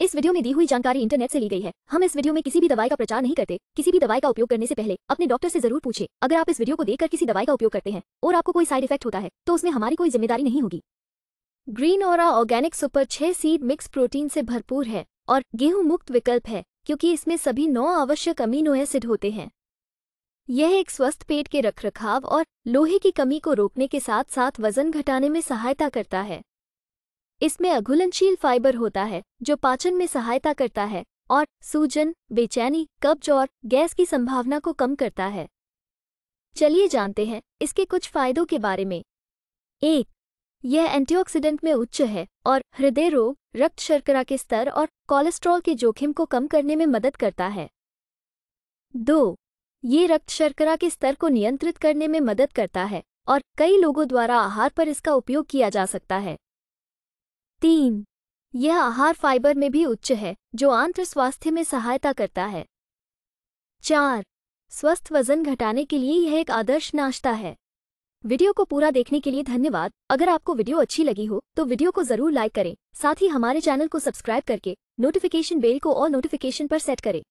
इस वीडियो में दी हुई जानकारी इंटरनेट से ली गई है हम इस वीडियो में किसी भी दवाई का प्रचार नहीं करते किसी भी दवाई का उपयोग करने से पहले अपने डॉक्टर से जरूर पूछे अगर आप इस वीडियो को देखकर किसी दवाई का उपयोग करते हैं और आपको कोई साइड इफेक्ट होता है तो उसमें हमारी कोई जिम्मेदारी नहीं होगी ग्रीन और ऑर्गेनिक सुपर छह सीड मिक्स प्रोटीन से भरपूर है और गेहूं मुक्त विकल्प है क्योंकि इसमें सभी नौ आवश्यक अमीनो एसिड होते हैं यह एक स्वस्थ पेट के रखरखाव और लोहे की कमी को रोकने के साथ साथ वजन घटाने में सहायता करता है इसमें अघुलनशील फाइबर होता है जो पाचन में सहायता करता है और सूजन बेचैनी कब्ज और गैस की संभावना को कम करता है चलिए जानते हैं इसके कुछ फायदों के बारे में एक यह एंटीऑक्सीडेंट में उच्च है और हृदय रोग रक्त शर्करा के स्तर और कोलेस्ट्रॉल के जोखिम को कम करने में मदद करता है दो ये रक्त शर्करा के स्तर को नियंत्रित करने में मदद करता है और कई लोगों द्वारा आहार पर इसका उपयोग किया जा सकता है तीन यह आहार फाइबर में भी उच्च है जो आंत्र स्वास्थ्य में सहायता करता है चार स्वस्थ वजन घटाने के लिए यह एक आदर्श नाश्ता है वीडियो को पूरा देखने के लिए धन्यवाद अगर आपको वीडियो अच्छी लगी हो तो वीडियो को जरूर लाइक करें साथ ही हमारे चैनल को सब्सक्राइब करके नोटिफिकेशन बेल को और नोटिफिकेशन पर सेट करें